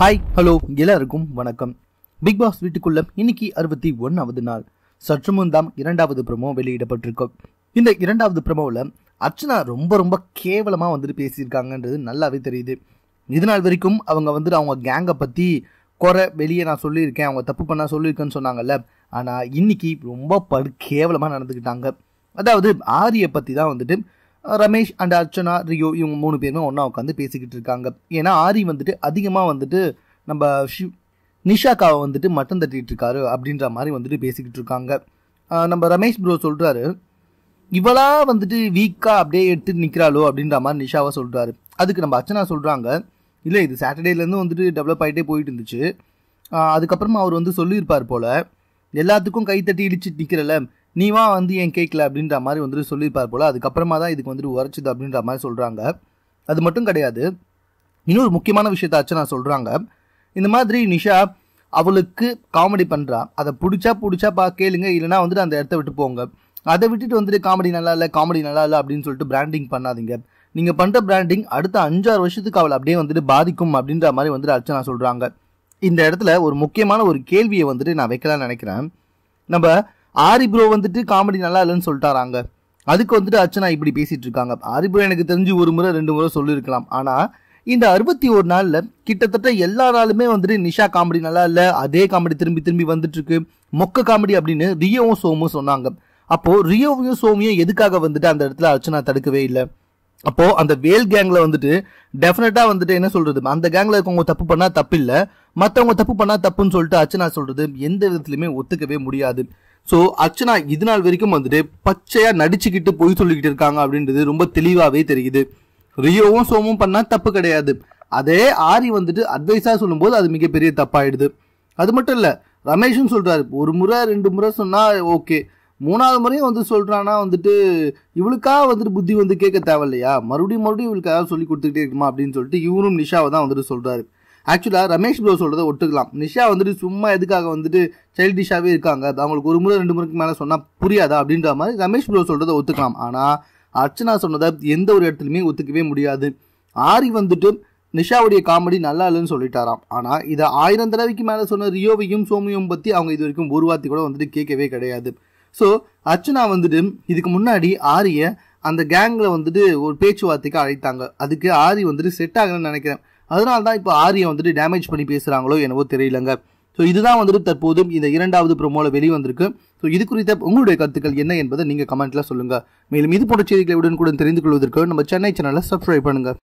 hi hello எல்லாருக்கும் வணக்கம் big pass வீட்டுக்குள்ள இன்னைக்கு அறுபத்தி ஒன்னாவது நாள் சற்று முன் தான் இரண்டாவது ப்ரமோ வெளியிடப்பட்டிருக்கும் இந்த இரண்டாவது ப்ரமோவில் அர்ச்சனா ரொம்ப ரொம்ப கேவலமாக வந்துட்டு பேசியிருக்காங்கன்றது நல்லாவே தெரியுது இது நாள் வரைக்கும் அவங்க வந்துட்டு அவங்க கேங்கை பற்றி குறை வெளியே நான் சொல்லியிருக்கேன் அவங்க தப்பு பண்ணால் சொல்லியிருக்கேன்னு சொன்னாங்கல்ல ஆனால் இன்னைக்கு ரொம்ப படு கேவலமாக நடந்துக்கிட்டாங்க அதாவது ஆரியை பற்றி தான் வந்துட்டு ரமேஷ் அண்ட் அர்ச்சனா ரியோ இவங்க மூணு பேருமே ஒன்றா உட்காந்து பேசிக்கிட்டு இருக்காங்க ஏன்னா ஆரி வந்துட்டு அதிகமாக வந்துட்டு நம்ம ஷிவ் நிஷாக்காவை வந்துட்டு மட்டம் தட்டிகிட்டு இருக்காரு அப்படின்ற மாதிரி வந்துட்டு பேசிக்கிட்டு இருக்காங்க நம்ம ரமேஷ் ப்ரோ சொல்கிறாரு இவளா வந்துட்டு வீக்காக அப்படியே எடுத்துட்டு நிற்கிறாளோ அப்படின்ற மாதிரி நிஷாவை சொல்கிறாரு அதுக்கு நம்ம அர்ச்சனா சொல்கிறாங்க இல்லை இது சாட்டர்டேலேருந்து வந்துட்டு டெவலப் ஆகிட்டே போயிட்டு இருந்துச்சு அதுக்கப்புறமா அவர் வந்து சொல்லியிருப்பார் போல் எல்லாத்துக்கும் கை தட்டி இடிச்சு நிற்கிறல நீ வா வந்து என் கேட்கல அப்படின்ற மாதிரி வந்துட்டு சொல்லியிருப்பார் போல் அதுக்கப்புறமா தான் இதுக்கு வந்துட்டு உரைச்சிது அப்படின்ற மாதிரி சொல்கிறாங்க அது மட்டும் கிடையாது இன்னொரு முக்கியமான விஷயத்தாச்சும் நான் சொல்கிறாங்க இந்த மாதிரி நிஷா அவளுக்கு காமெடி பண்ணுறா அதை பிடிச்சா பிடிச்சா பா கேளுங்க இல்லைனா வந்துட்டு அந்த இடத்த விட்டு போங்க அதை விட்டுட்டு வந்துட்டு காமெடி நல்லா இல்லை காமெடி நல்லா இல்லை அப்படின்னு சொல்லிட்டு பிராண்டிங் பண்ணாதீங்க நீங்கள் பண்ணுற பிராண்டிங் அடுத்த அஞ்சாறு வருஷத்துக்கு அவளை அப்படியே வந்துட்டு பாதிக்கும் அப்படின்ற மாதிரி வந்துட்டு அர்ச்சனா சொல்கிறாங்க இந்த இடத்துல ஒரு முக்கியமான ஒரு கேள்வியை வந்துட்டு நான் வைக்கலாம்னு நினைக்கிறேன் நம்ம ஆரி ப்ரோ வந்துட்டு காமெடி நல்லா இல்லைன்னு சொல்லிட்டாராங்க அதுக்கு வந்துட்டு அர்ச்சனா இப்படி பேசிட்டு இருக்காங்க ஆரி ப்ரோ எனக்கு தெரிஞ்சு ஒரு முறை ரெண்டு முறை சொல்லியிருக்கலாம் ஆனால் இந்த அறுபத்தி ஒரு நாளில் கிட்டத்தட்ட எல்லா நாளுமே வந்துட்டு நிஷா காமெடி நல்லா இல்லை அதே காமெடி திரும்பி திரும்பி வந்துட்டு இருக்கு மொக்க காமெடி அப்படின்னு ரியோவும் சோமும் சொன்னாங்க அப்போ ரியோவையும் சோமியும் எதுக்காக வந்துட்டு அந்த இடத்துல அர்ச்சனா தடுக்கவே இல்லை அப்போ அந்த வேல் கேங்ல வந்துட்டு டெஃபினட்டா வந்துட்டு என்ன சொல்றது அந்த கேங்ல இருக்கவங்க தப்பு பண்ணா தப்பு இல்லை மற்றவங்க தப்பு பண்ணா தப்புன்னு சொல்லிட்டு அர்ச்சனா சொல்றது எந்த விதத்துலையுமே ஒத்துக்கவே முடியாது ஸோ அர்ச்சனா இது நாள் வரைக்கும் வந்துட்டு பச்சையாக நடிச்சுக்கிட்டு பொய் சொல்லிக்கிட்டு இருக்காங்க அப்படின்றது ரொம்ப தெளிவாகவே தெரியுது ரியோவும் சோமும் பண்ணால் தப்பு கிடையாது அதே ஆரி வந்துட்டு அட்வைஸாக சொல்லும்போது அது மிகப்பெரிய தப்பாயிடுது அது மட்டும் இல்லை ரமேஷும் சொல்கிறாரு ஒரு முறை ரெண்டு முறை சொன்னால் ஓகே மூணாவது முறையும் வந்து சொல்கிறான்னா வந்துட்டு இவளுக்காக வந்துட்டு புத்தி வந்து கேட்க தேவையில்லையா மறுபடியும் மறுபடியும் ஏதாவது சொல்லி கொடுத்துக்கிட்டே இருக்குமா அப்படின்னு சொல்லிட்டு இவரும் நிஷாவை தான் வந்துட்டு சொல்கிறாரு ஆக்சுவலாக ரமேஷ் ப்ரோ சொல்கிறத ஒட்டுக்கலாம் நிஷா வந்துட்டு சும்மா எதுக்காக வந்துட்டு சைல்டிஷாகவே இருக்காங்க அது அவங்களுக்கு ஒரு முறை ரெண்டு முறைக்கு மேலே சொன்னால் புரியாதா அப்படின்ற மாதிரி ரமேஷ் ப்ரோ சொல்கிறத ஒத்துக்கலாம் ஆனால் அர்ச்சனா சொன்னதை எந்த ஒரு இடத்துலையுமே ஒத்துக்கவே முடியாது ஆரி வந்துட்டு நிஷாவுடைய காமெடி நல்லா இல்லைன்னு சொல்லிட்டாராம் ஆனால் இதை ஆயிரம் தடவைக்கு மேலே சொன்ன ரியோவையும் சோமியும் பற்றி அவங்க இது வரைக்கும் ஒரு வார்த்தை கூட வந்துட்டு கேட்கவே கிடையாது ஸோ அர்ச்சனா வந்துட்டு இதுக்கு முன்னாடி ஆரியை அந்த கேங்கில் வந்துட்டு ஒரு பேச்சுவார்த்தைக்கு அழைத்தாங்க அதுக்கு ஆரி வந்துட்டு செட் ஆகணும்னு நினைக்கிறேன் அதனால தான் இப்போ ஆரியை வந்துட்டு டேமேஜ் பண்ணி பேசுகிறாங்களோ என்னவோ தெரியலங்க ஸோ இதுதான் வந்துட்டு தற்போது இந்த இரண்டாவது ப்ரோமோவில் வெளிவந்திருக்கு ஸோ இது குறித்த உங்களுடைய கருத்துக்கள் என்ன என்பதை நீங்கள் கமெண்ட்டில் சொல்லுங்கள் மேலும் இது போன்ற செய்திகளை உடனுக்குடன் தெரிந்து கொள்வதற்கு நம்ம சென்னை சேனலை சப்ஸ்கிரைப் பண்ணுங்கள்